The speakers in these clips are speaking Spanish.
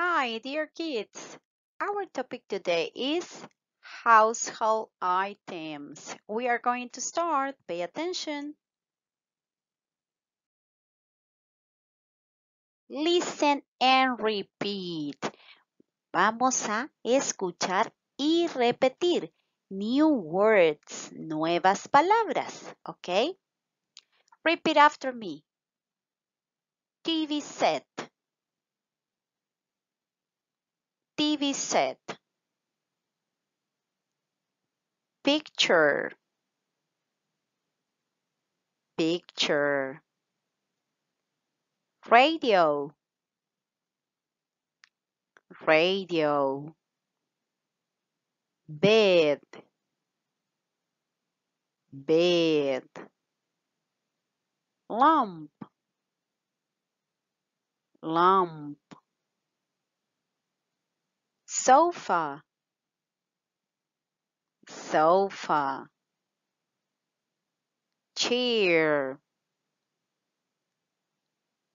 Hi, dear kids. Our topic today is household items. We are going to start. Pay attention. Listen and repeat. Vamos a escuchar y repetir new words, nuevas palabras, okay? Repeat after me. TV set. TV set picture picture radio radio bed bed lump lump sofa sofa cheer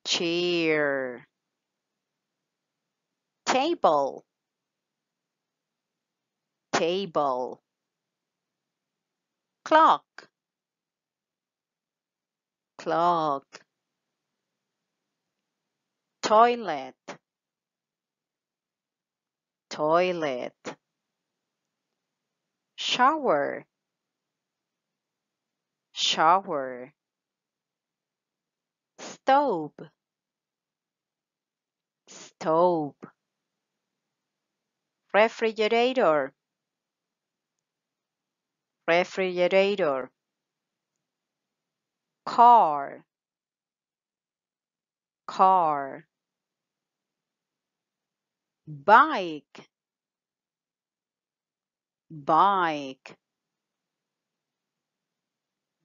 cheer table table clock clock toilet toilet shower shower stove stove refrigerator refrigerator car car bike bike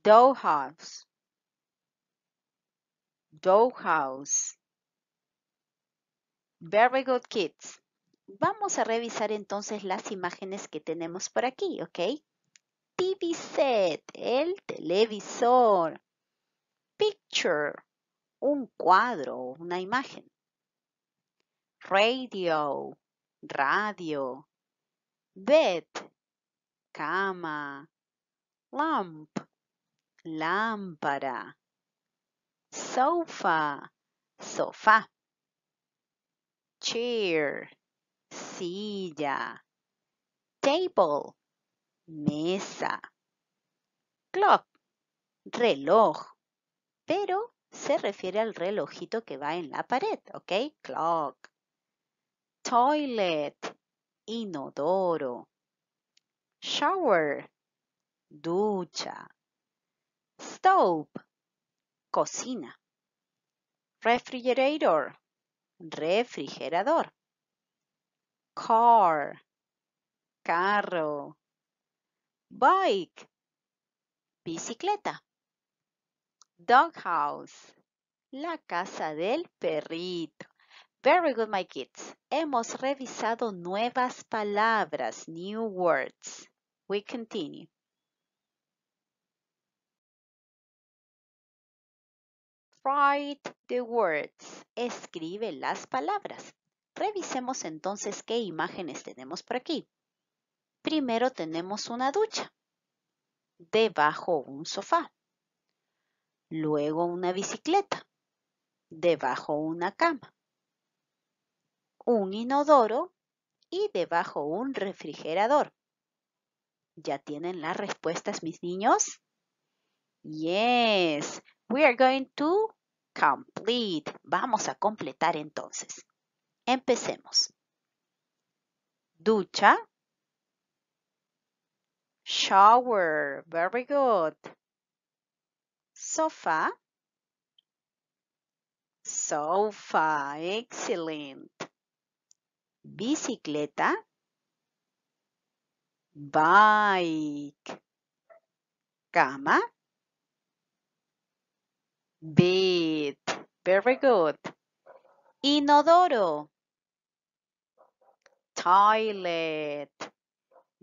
dough house. very good kids vamos a revisar entonces las imágenes que tenemos por aquí ok TV set el televisor picture un cuadro una imagen radio, radio. Bed, cama. Lamp, lámpara. Sofa, sofá. Chair, silla. Table, mesa. Clock, reloj. Pero se refiere al relojito que va en la pared, ¿ok? Clock toilet, inodoro. Shower, ducha. Stove, cocina. Refrigerator, refrigerador. Car, carro. Bike, bicicleta. Doghouse, la casa del perrito. Very good, my kids. Hemos revisado nuevas palabras, new words. We continue. Write the words. Escribe las palabras. Revisemos entonces qué imágenes tenemos por aquí. Primero tenemos una ducha. Debajo un sofá. Luego una bicicleta. Debajo una cama un inodoro y debajo un refrigerador. ¿Ya tienen las respuestas, mis niños? Yes, we are going to complete. Vamos a completar entonces. Empecemos. Ducha. Shower. Very good. Sofa. Sofa. Excellent. bicicleta, bike, cama, bed. Very good. Inodoro, toilet,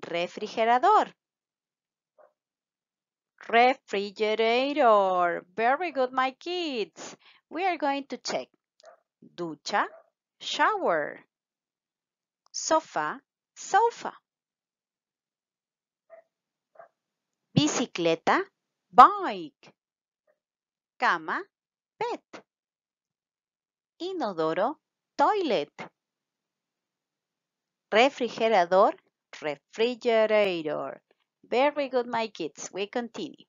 refrigerador, refrigerator. Very good, my kids. We are going to check ducha, shower, Sofa, sofa. Bicicleta, bike. Cama, pet. Inodoro, toilet. Refrigerador, refrigerator. Very good, my kids. We continue.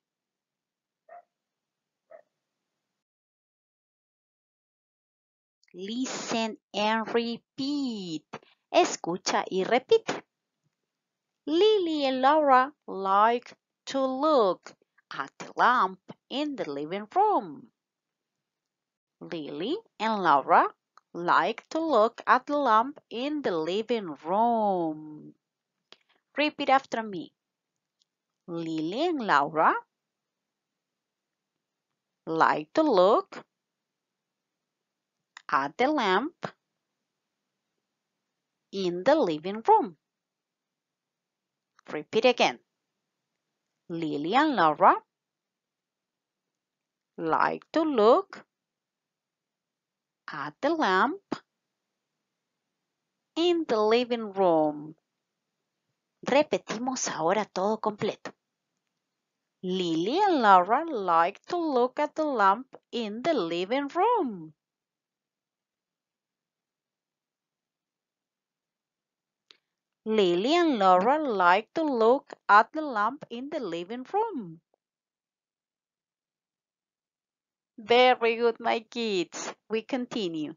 Listen and repeat. Escucha y repite. Lily and Laura like to look at the lamp in the living room. Lily and Laura like to look at the lamp in the living room. Repeat after me. Lily and Laura like to look at the lamp in the living room. Repeat again. Lily and Laura like to look at the lamp in the living room. Repetimos ahora todo completo. Lily and Laura like to look at the lamp in the living room. Lily and Laura like to look at the lamp in the living room. Very good, my kids. We continue.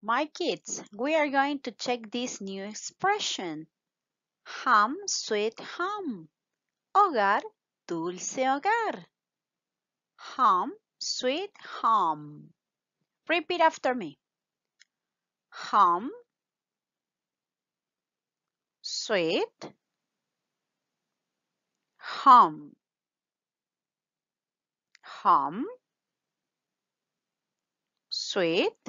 My kids, we are going to check this new expression. Ham, sweet ham. Hogar, dulce hogar. Ham, sweet ham. Repeat after me. Hum, sweet, hum. Hum, sweet,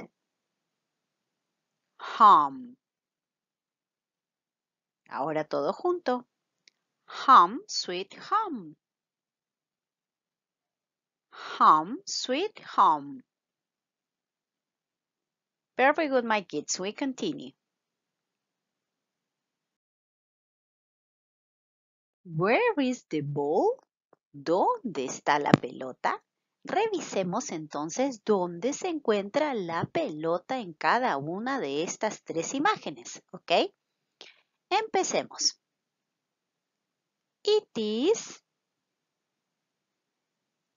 hum. Ahora todo junto. Hum, sweet hum. Hum, sweet hum. Very good my kids, we continue. Where is the ball? ¿Dónde está la pelota? Revisemos entonces dónde se encuentra la pelota en cada una de estas tres imágenes, ¿ok? Empecemos. It is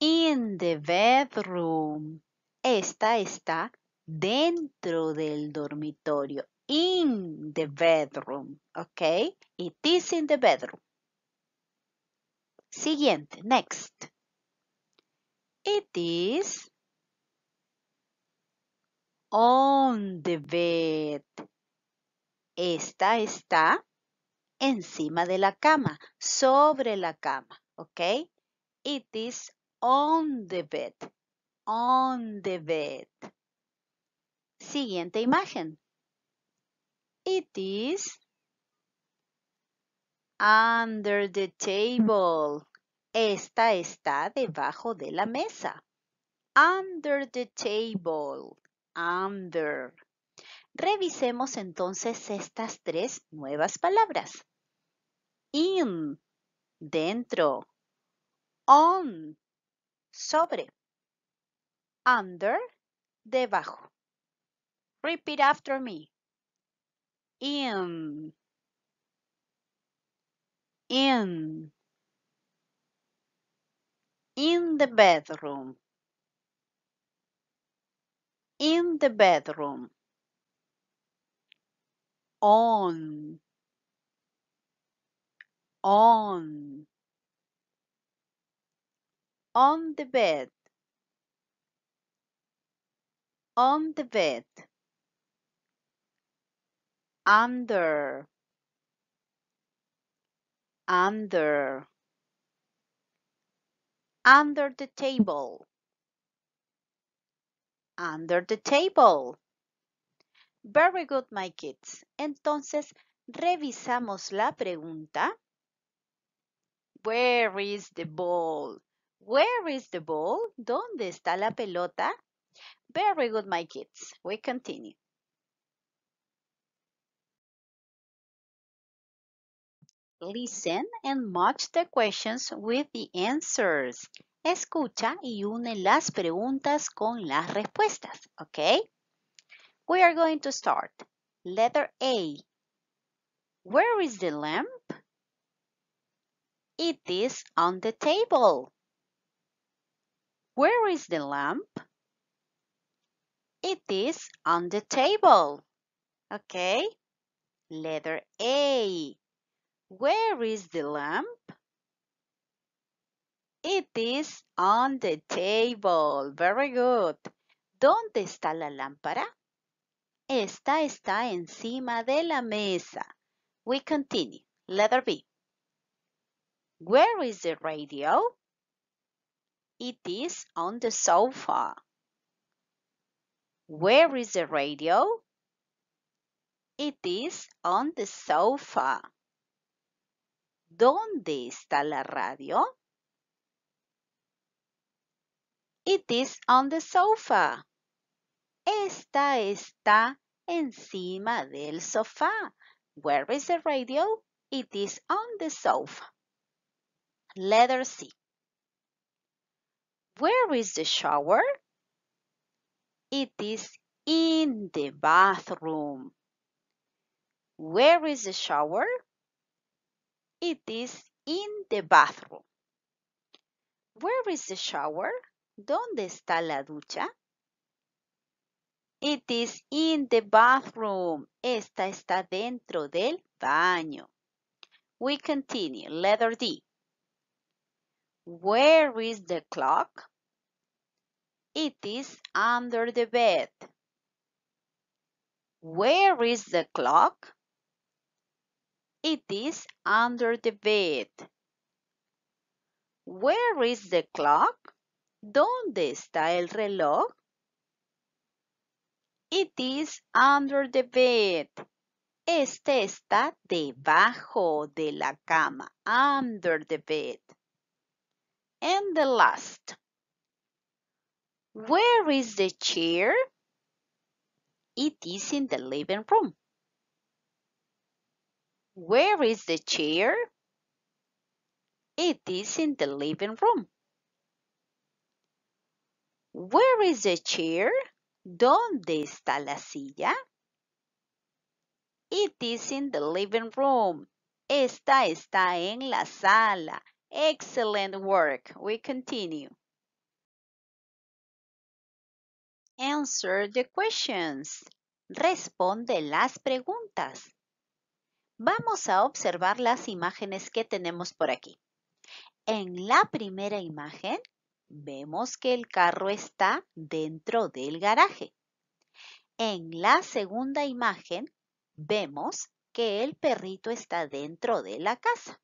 in the bedroom. Esta está dentro del dormitorio. In the bedroom, ¿ok? It is in the bedroom. Siguiente, next. It is on the bed. Esta está encima de la cama, sobre la cama, ¿ok? It is on the bed, on the bed. Siguiente imagen. It is under the table. Esta está debajo de la mesa. Under the table. Under. Revisemos entonces estas tres nuevas palabras. In, dentro. On, sobre. Under, debajo. Repeat after me. In. In. In the bedroom. In the bedroom. On. On. On the bed. On the bed under under under the table under the table very good my kids entonces revisamos la pregunta where is the ball where is the ball dónde está la pelota very good my kids we continue Listen and match the questions with the answers. Escucha y une las preguntas con las respuestas, okay? We are going to start. Letter A. Where is the lamp? It is on the table. Where is the lamp? It is on the table. Okay? Letter A. Where is the lamp? It is on the table. Very good. ¿Dónde está la lámpara? Esta está encima de la mesa. We continue. Letter B. Where is the radio? It is on the sofa. Where is the radio? It is on the sofa. ¿Dónde está la radio? It is on the sofa. Esta está encima del sofá. Where is the radio? It is on the sofa. Letter C. Where is the shower? It is in the bathroom. Where is the shower? It is in the bathroom. Where is the shower? ¿Dónde está la ducha? It is in the bathroom. Esta está dentro del baño. We continue. Letter D. Where is the clock? It is under the bed. Where is the clock? It is under the bed. Where is the clock? ¿Dónde está el reloj? It is under the bed. Este está debajo de la cama, under the bed. And the last. Where is the chair? It is in the living room. Where is the chair? It is in the living room. Where is the chair? ¿Dónde está la silla? It is in the living room. Esta está en la sala. Excellent work. We continue. Answer the questions. Responde las preguntas. Vamos a observar las imágenes que tenemos por aquí. En la primera imagen vemos que el carro está dentro del garaje. En la segunda imagen vemos que el perrito está dentro de la casa.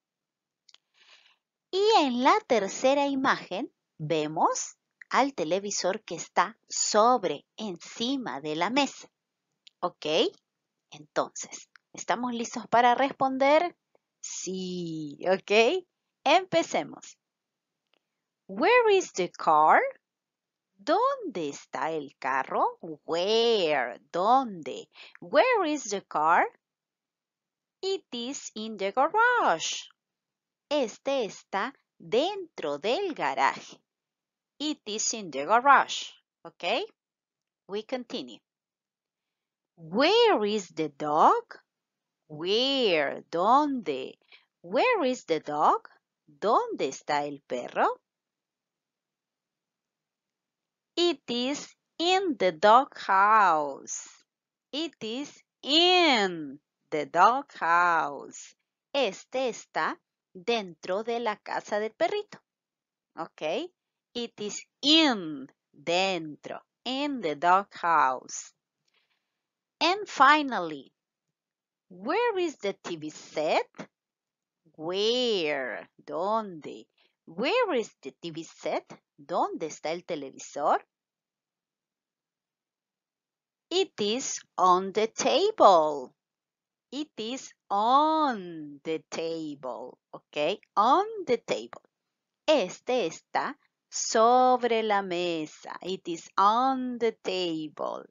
Y en la tercera imagen vemos al televisor que está sobre, encima de la mesa. ¿Ok? Entonces, ¿Estamos listos para responder? Sí, ok. Empecemos. Where is the car? ¿Dónde está el carro? Where, ¿dónde? Where is the car? It is in the garage. Este está dentro del garaje. It is in the garage. ¿ok? We continue. Where is the dog? Where? ¿Dónde? Where is the dog? ¿Dónde está el perro? It is in the dog house. It is in the dog house. Este está dentro de la casa del perrito. ¿Ok? It is in, dentro, in the dog house. And finally, where is the TV set? Where? ¿Dónde? Where is the TV set? ¿Dónde está el televisor? It is on the table. It is on the table. Okay, On the table. Este está sobre la mesa. It is on the table.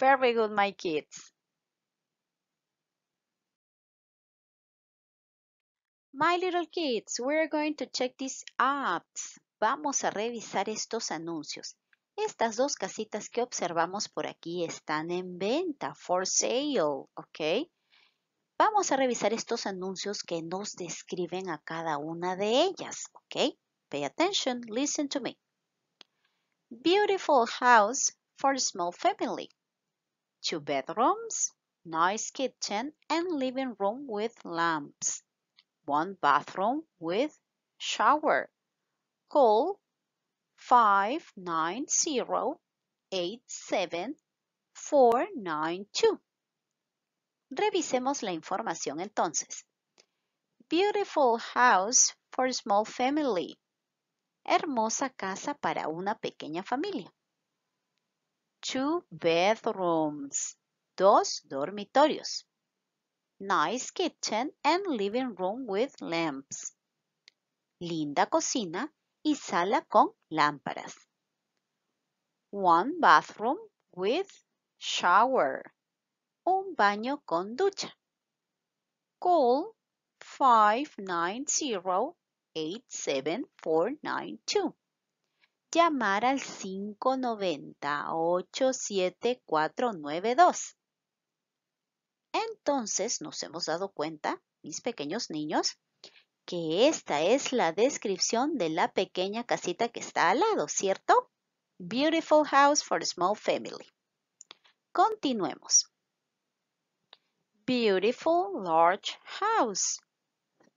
Very good, my kids. My little kids, we're going to check these apps. Vamos a revisar estos anuncios. Estas dos casitas que observamos por aquí están en venta, for sale, ¿ok? Vamos a revisar estos anuncios que nos describen a cada una de ellas, ¿ok? Pay attention, listen to me. Beautiful house for small family. Two bedrooms, nice kitchen and living room with lamps one bathroom with shower. Call 590 two. Revisemos la información entonces. Beautiful house for small family. Hermosa casa para una pequeña familia. Two bedrooms. Dos dormitorios nice kitchen and living room with lamps. Linda cocina y sala con lámparas. One bathroom with shower. Un baño con ducha. Call 590-87492. Llamar al 590-87492. Entonces nos hemos dado cuenta, mis pequeños niños, que esta es la descripción de la pequeña casita que está al lado, ¿cierto? Beautiful house for a small family. Continuemos. Beautiful large house.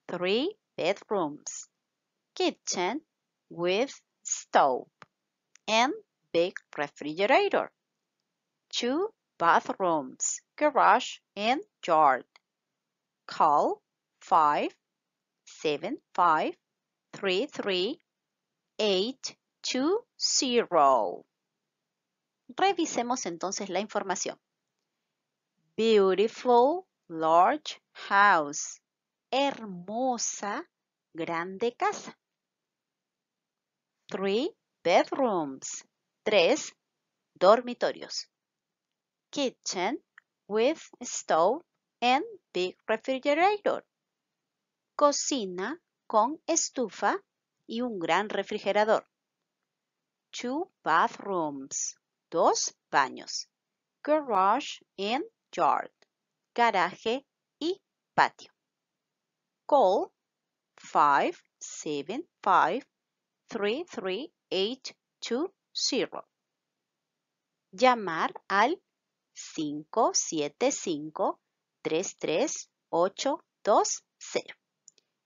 Three bedrooms. Kitchen with stove and big refrigerator. Two bathrooms garage and yard. Call 57533820 Revisemos entonces la información. Beautiful large house. Hermosa grande casa. Three bedrooms. Tres dormitorios. Kitchen with stove and big refrigerator. Cocina con estufa y un gran refrigerador. Two bathrooms. Dos baños. Garage and yard. Garaje y patio. Call 575 33820. Llamar al 2, 0.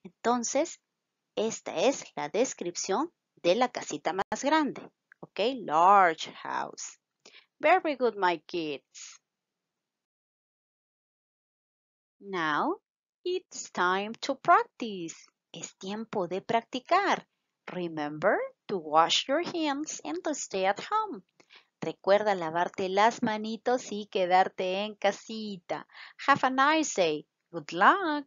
Entonces, esta es la descripción de la casita más grande. ¿Ok? Large house. Very good, my kids. Now, it's time to practice. Es tiempo de practicar. Remember to wash your hands and to stay at home. Recuerda lavarte las manitos y quedarte en casita. Have a nice day. Good luck.